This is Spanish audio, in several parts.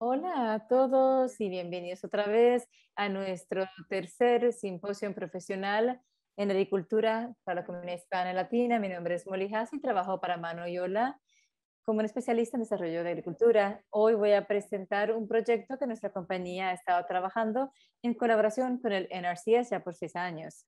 Hola a todos y bienvenidos otra vez a nuestro tercer simposio profesional en agricultura para la comunidad hispana latina. Mi nombre es Molly y trabajo para Mano Yola como un especialista en desarrollo de agricultura. Hoy voy a presentar un proyecto que nuestra compañía ha estado trabajando en colaboración con el NRCS ya por seis años.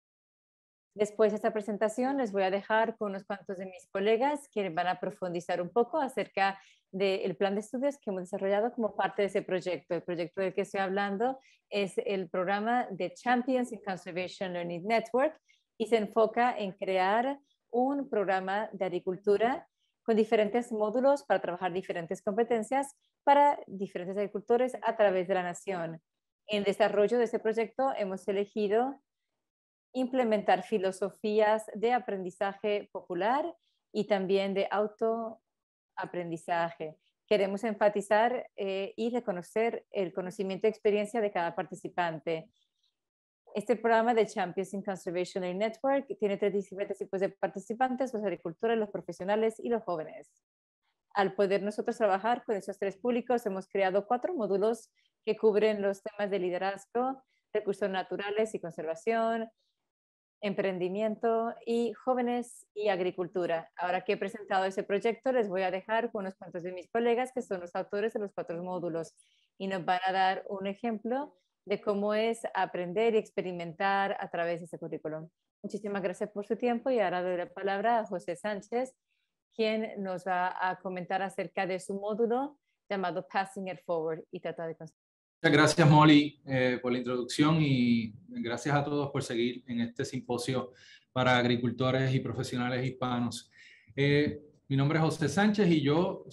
Después de esta presentación les voy a dejar con unos cuantos de mis colegas que van a profundizar un poco acerca del plan de estudios que hemos desarrollado como parte de ese proyecto. El proyecto del que estoy hablando es el programa de Champions in Conservation Learning Network y se enfoca en crear un programa de agricultura con diferentes módulos para trabajar diferentes competencias para diferentes agricultores a través de la nación. En desarrollo de este proyecto hemos elegido implementar filosofías de aprendizaje popular y también de autoaprendizaje. Queremos enfatizar eh, y reconocer el conocimiento y experiencia de cada participante. Este programa de Champions in Conservation Network tiene tres diferentes tipos de participantes, los agricultores, los profesionales y los jóvenes. Al poder nosotros trabajar con esos tres públicos, hemos creado cuatro módulos que cubren los temas de liderazgo, recursos naturales y conservación, emprendimiento y jóvenes y agricultura. Ahora que he presentado ese proyecto, les voy a dejar con unos cuantos de mis colegas que son los autores de los cuatro módulos y nos van a dar un ejemplo de cómo es aprender y experimentar a través de ese currículum. Muchísimas gracias por su tiempo y ahora doy la palabra a José Sánchez, quien nos va a comentar acerca de su módulo llamado Passing It Forward y trata de Muchas gracias, Molly, eh, por la introducción y gracias a todos por seguir en este simposio para agricultores y profesionales hispanos. Eh, mi nombre es José Sánchez y yo